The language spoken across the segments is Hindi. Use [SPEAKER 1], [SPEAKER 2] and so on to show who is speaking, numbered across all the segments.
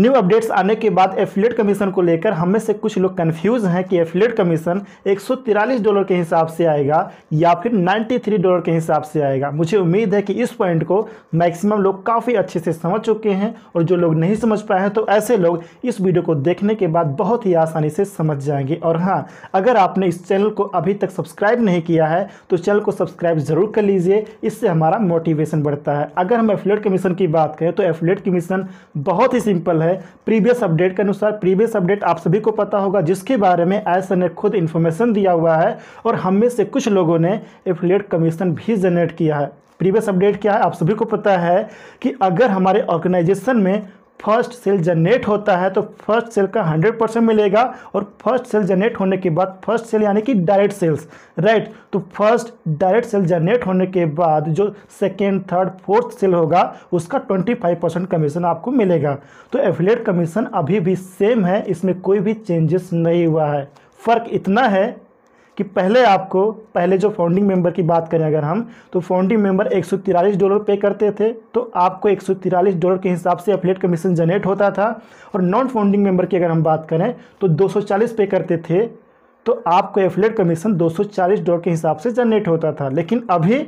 [SPEAKER 1] न्यू अपडेट्स आने के बाद एफिलेट कमीशन को लेकर हमें से कुछ लोग कन्फ्यूज हैं कि एफिलेट कमीशन एक डॉलर के हिसाब से आएगा या फिर 93 डॉलर के हिसाब से आएगा मुझे उम्मीद है कि इस पॉइंट को मैक्सिमम लोग काफ़ी अच्छे से समझ चुके हैं और जो लोग नहीं समझ पाए हैं तो ऐसे लोग इस वीडियो को देखने के बाद बहुत ही आसानी से समझ जाएंगे और हाँ अगर आपने इस चैनल को अभी तक सब्सक्राइब नहीं किया है तो चैनल को सब्सक्राइब ज़रूर कर लीजिए इससे हमारा मोटिवेशन बढ़ता है अगर हम एफिलेट कमीशन की बात करें तो एफिलेट कमीशन बहुत ही सिंपल है है प्रीवियस अपडेट के अनुसार प्रीवियस अपडेट आप सभी को पता होगा जिसके बारे में एस ने खुद इन्फॉर्मेशन दिया हुआ है और हम में से कुछ लोगों ने एफिलेट कमीशन भी जनरेट किया है प्रीवियस अपडेट क्या है आप सभी को पता है कि अगर हमारे ऑर्गेनाइजेशन में फर्स्ट सेल जनरेट होता है तो फर्स्ट सेल का 100 परसेंट मिलेगा और फर्स्ट सेल जनरेट होने के बाद फर्स्ट सेल यानी कि डायरेक्ट सेल्स राइट तो फर्स्ट डायरेक्ट सेल जनरेट होने के बाद जो सेकेंड थर्ड फोर्थ सेल होगा उसका 25 परसेंट कमीशन आपको मिलेगा तो एफिलेट कमीशन अभी भी सेम है इसमें कोई भी चेंजेस नहीं हुआ है फ़र्क इतना है कि पहले आपको पहले जो फाउंडिंग मेंबर की बात करें अगर हम तो फाउंडिंग मेंबर एक डॉलर पे करते थे तो आपको एक डॉलर के हिसाब से अपलेट कमीशन जनरेट होता था और नॉन फाउंडिंग मेंबर की अगर हम बात करें तो 240 पे करते थे तो आपको एफलेट कमीशन 240 डॉलर के हिसाब से जनरेट होता था लेकिन अभी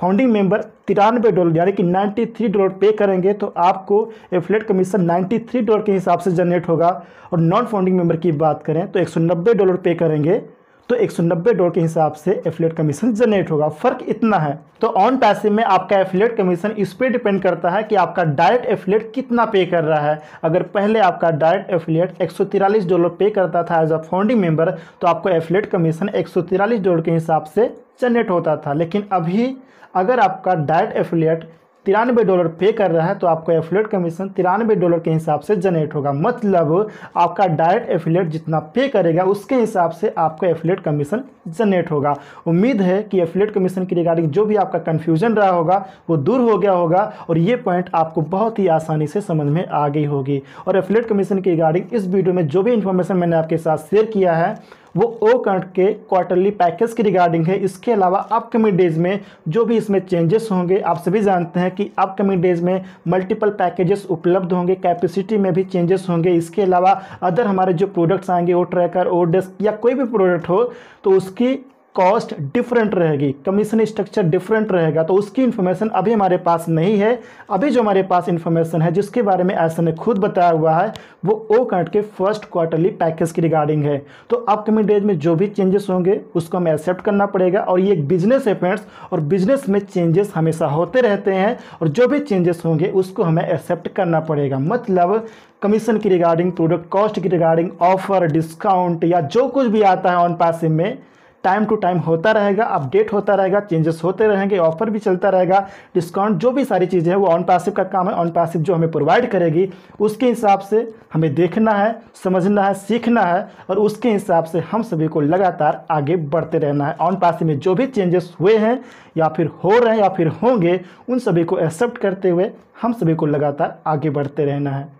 [SPEAKER 1] फाउंडिंग मेंबर तिरानवे डॉलर यानी कि 93 डॉलर पे करेंगे तो आपको एफलेट कमीशन 93 डॉलर के हिसाब से जनरेट होगा और नॉन फाउंडिंग मेंबर की बात करें तो 190 डॉलर पे करेंगे तो नब्बे डॉलर के हिसाब से एफिलेट कमीशन जनरेट होगा फर्क इतना है तो ऑन पैसे में आपका एफिलेट कमीशन इस पर डिपेंड करता है कि आपका डायरेक्ट एफिलेट कितना पे कर रहा है अगर पहले आपका डायरेक्ट एफिलेट एक डॉलर पे करता था एज अ फाउंडिंग मेंबर तो आपको एफिलेट कमीशन एक डॉलर के हिसाब से जनरेट होता था लेकिन अभी अगर आपका डायरेक्ट एफिलेट तिरानवे डॉलर पे कर रहा है तो आपका एफिलेट कमीशन तिरानवे डॉलर के हिसाब से जनरेट होगा मतलब आपका डायरेक्ट एफिलेट जितना पे करेगा उसके हिसाब से आपका एफिलेट कमीशन जनरेट होगा उम्मीद है कि एफिलेट कमीशन की रिगार्डिंग जो भी आपका कन्फ्यूजन रहा होगा वो दूर हो गया होगा और ये पॉइंट आपको बहुत ही आसानी से समझ में आ गई होगी और एफिलेट कमीशन की रिगार्डिंग इस वीडियो में जो भी इन्फॉर्मेशन मैंने आपके साथ शेयर किया है वो ओ कंट के क्वार्टरली पैकेज की रिगार्डिंग है इसके अलावा अपकमिंग डेज में जो भी इसमें चेंजेस होंगे आप सभी जानते हैं कि अपकमिंग डेज में मल्टीपल पैकेजेस उपलब्ध होंगे कैपेसिटी में भी चेंजेस होंगे इसके अलावा अदर हमारे जो प्रोडक्ट्स आएंगे ओ ट्रैकर ओ डेस्क या कोई भी प्रोडक्ट हो तो उसकी कॉस्ट डिफरेंट रहेगी कमीशन स्ट्रक्चर डिफरेंट रहेगा तो उसकी इन्फॉर्मेशन अभी हमारे पास नहीं है अभी जो हमारे पास इन्फॉर्मेशन है जिसके बारे में ऐसा ने खुद बताया हुआ है वो ओ कार्ड के फर्स्ट क्वार्टरली पैकेज की रिगार्डिंग है तो अपकमिंग डेज में जो भी चेंजेस होंगे उसको हमें एक्सेप्ट करना पड़ेगा और ये एक बिजनेस है फ्रेंड्स और बिजनेस में चेंजेस हमेशा होते रहते हैं और जो भी चेंजेस होंगे उसको हमें एक्सेप्ट करना पड़ेगा मतलब कमीशन की रिगार्डिंग प्रोडक्ट कॉस्ट की रिगार्डिंग ऑफर डिस्काउंट या जो कुछ भी आता है ऑन पासिंग में टाइम टू टाइम होता रहेगा अपडेट होता रहेगा चेंजेस होते रहेंगे ऑफर भी चलता रहेगा डिस्काउंट जो भी सारी चीज़ें हैं वो ऑन पैसिव का काम है ऑन पैसिव जो हमें प्रोवाइड करेगी उसके हिसाब से हमें देखना है समझना है सीखना है और उसके हिसाब से हम सभी को लगातार आगे बढ़ते रहना है ऑन पैसिव में जो भी चेंजेस हुए हैं या फिर हो रहे हैं या फिर होंगे उन सभी को एक्सेप्ट करते हुए हम सभी को लगातार आगे बढ़ते रहना है